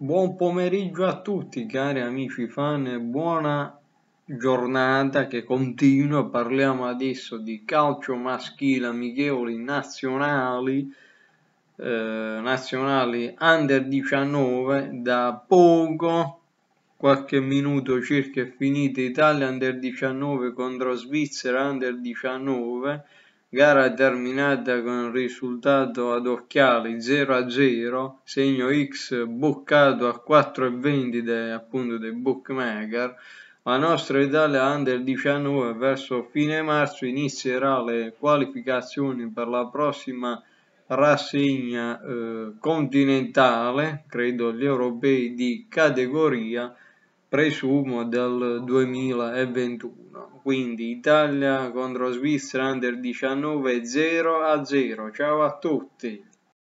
Buon pomeriggio a tutti cari amici fan buona giornata che continua. Parliamo adesso di calcio maschile amichevoli nazionali, eh, nazionali under 19. Da poco, qualche minuto circa, è finita Italia under 19 contro Svizzera under 19 gara terminata con risultato ad occhiali 0 a 0 segno X boccato a 4,20 de, appunto dei bookmaker la nostra Italia Under 19 verso fine marzo inizierà le qualificazioni per la prossima rassegna eh, continentale credo gli europei di categoria presumo del 2021 quindi Italia contro Svizzera under 19 0 a 0 ciao a tutti